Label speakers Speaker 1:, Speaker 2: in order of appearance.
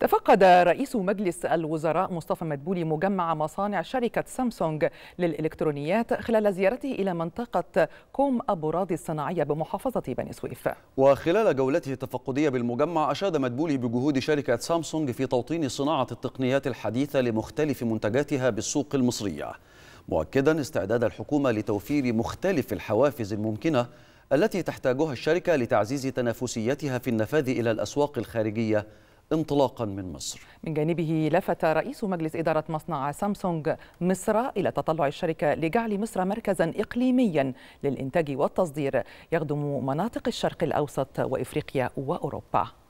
Speaker 1: تفقد رئيس مجلس الوزراء مصطفى مدبولي مجمع مصانع شركة سامسونج للإلكترونيات خلال زيارته إلى منطقة كوم أبو راضي الصناعية بمحافظة بني سويف
Speaker 2: وخلال جولته التفقدية بالمجمع أشاد مدبولي بجهود شركة سامسونج في توطين صناعة التقنيات الحديثة لمختلف منتجاتها بالسوق المصرية مؤكدا استعداد الحكومة لتوفير مختلف الحوافز الممكنة التي تحتاجها الشركة لتعزيز تنافسيتها في النفاذ إلى الأسواق الخارجية انطلاقا من مصر
Speaker 1: من جانبه لفت رئيس مجلس إدارة مصنع سامسونج مصر إلى تطلع الشركة لجعل مصر مركزا إقليميا للإنتاج والتصدير يخدم مناطق الشرق الأوسط وإفريقيا وأوروبا